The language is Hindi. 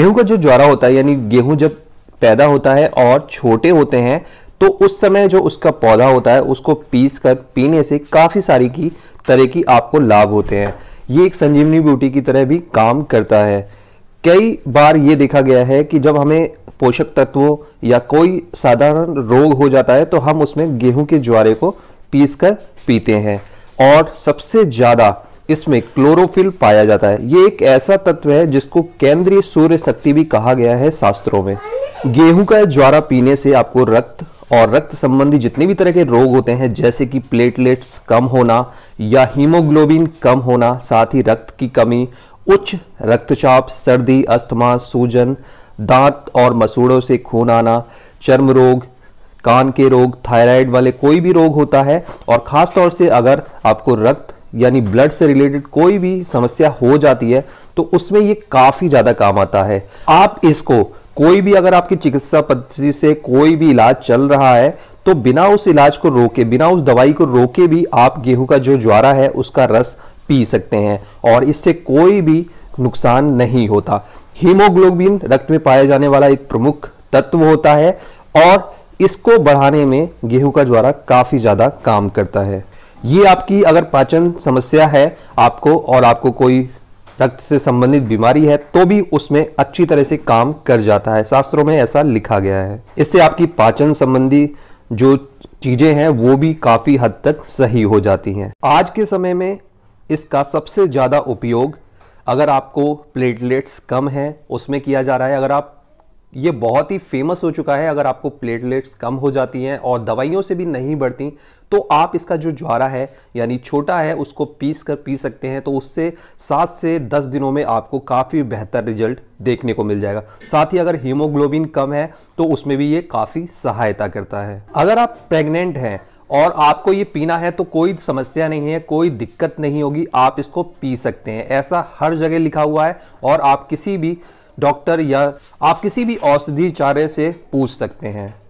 गेहूं का जो ज्वारा होता है यानी गेहूं जब पैदा होता है और छोटे होते हैं तो उस समय जो उसका पौधा होता है उसको पीस कर पीने से काफ़ी सारी की तरह की आपको लाभ होते हैं ये एक संजीवनी ब्यूटी की तरह भी काम करता है कई बार ये देखा गया है कि जब हमें पोषक तत्वों या कोई साधारण रोग हो जाता है तो हम उसमें गेहूं के ज्वारे को पीस कर पीते हैं और सबसे ज़्यादा इसमें क्लोरोफिल पाया जाता है ये एक ऐसा तत्व है जिसको केंद्रीय सूर्य शक्ति भी कहा गया है शास्त्रों में गेहूं का ज्वारा पीने से आपको रक्त और रक्त संबंधी जितने भी तरह के रोग होते हैं जैसे कि प्लेटलेट्स कम होना या हीमोग्लोबिन कम होना साथ ही रक्त की कमी उच्च रक्तचाप सर्दी अस्थमा सूजन दांत और मसूड़ों से खून आना चर्म रोग कान के रोग थायराइड वाले कोई भी रोग होता है और ख़ास तौर से अगर आपको रक्त यानी ब्लड से रिलेटेड कोई भी समस्या हो जाती है तो उसमें ये काफ़ी ज़्यादा काम आता है आप इसको कोई भी अगर आपकी चिकित्सा पद्धति से कोई भी इलाज चल रहा है तो बिना उस इलाज को रोके बिना उस दवाई को रोके भी आप गेहूं का जो ज्वारा है उसका रस पी सकते हैं और इससे कोई भी नुकसान नहीं होता हीमोग्लोबिन रक्त में पाया जाने वाला एक प्रमुख तत्व होता है और इसको बढ़ाने में गेहूं का ज्वारा काफ़ी ज़्यादा काम करता है ये आपकी अगर पाचन समस्या है आपको और आपको कोई रक्त से संबंधित बीमारी है तो भी उसमें अच्छी तरह से काम कर जाता है शास्त्रों में ऐसा लिखा गया है इससे आपकी पाचन संबंधी जो चीज़ें हैं वो भी काफ़ी हद तक सही हो जाती हैं आज के समय में इसका सबसे ज़्यादा उपयोग अगर आपको प्लेटलेट्स कम हैं उसमें किया जा रहा है अगर आप ये बहुत ही फेमस हो चुका है अगर आपको प्लेटलेट्स कम हो जाती हैं और दवाइयों से भी नहीं बढ़ती तो आप इसका जो ज्वारा है यानी छोटा है उसको पीस कर पी सकते हैं तो उससे सात से दस दिनों में आपको काफ़ी बेहतर रिजल्ट देखने को मिल जाएगा साथ ही अगर हीमोग्लोबिन कम है तो उसमें भी ये काफ़ी सहायता करता है अगर आप प्रेग्नेंट हैं और आपको ये पीना है तो कोई समस्या नहीं है कोई दिक्कत नहीं होगी आप इसको पी सकते हैं ऐसा हर जगह लिखा हुआ है और आप किसी भी डॉक्टर या आप किसी भी औषधिचार्य से पूछ सकते हैं